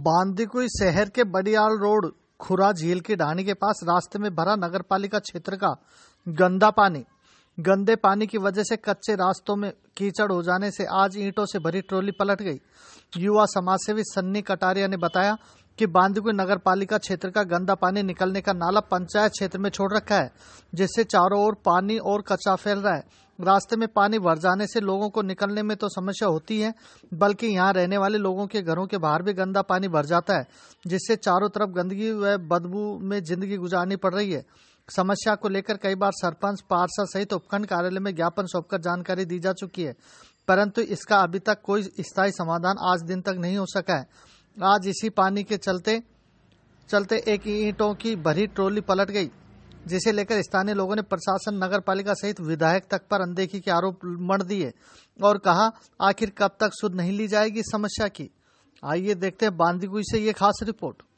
बांदीकुई शहर के बडियाल रोड खुरा झील की डाणी के पास रास्ते में भरा नगर पालिका क्षेत्र का गंदा पानी गंदे पानी की वजह से कच्चे रास्तों में कीचड़ हो जाने से आज ईंटों से भरी ट्रॉली पलट गई युवा समाज सेवी सन्नी कटारिया ने बताया कि बांदीकुई नगर पालिका क्षेत्र का गंदा पानी निकलने का नाला पंचायत क्षेत्र में छोड़ रखा है जिससे चारों ओर पानी और कचरा फैल रहा है रास्ते में पानी भर जाने से लोगों को निकलने में तो समस्या होती है बल्कि यहाँ रहने वाले लोगों के घरों के बाहर भी गंदा पानी भर जाता है जिससे चारों तरफ गंदगी व बदबू में जिंदगी गुजारनी पड़ रही है समस्या को लेकर कई बार सरपंच पार्षद सहित तो उपखंड कार्यालय में ज्ञापन सौंपकर जानकारी दी जा चुकी है परंतु इसका अभी तक कोई स्थायी समाधान आज दिन तक नहीं हो सका है आज इसी पानी के चलते चलते एक ईंटों की भरी ट्रॉली पलट गई जिसे लेकर स्थानीय लोगों ने प्रशासन नगर पालिका सहित विधायक तक पर अनदेखी के आरोप मढ़ दिए और कहा आखिर कब तक सुध नहीं ली जाएगी समस्या की आइए देखते हैं बांदीकुई से ये खास रिपोर्ट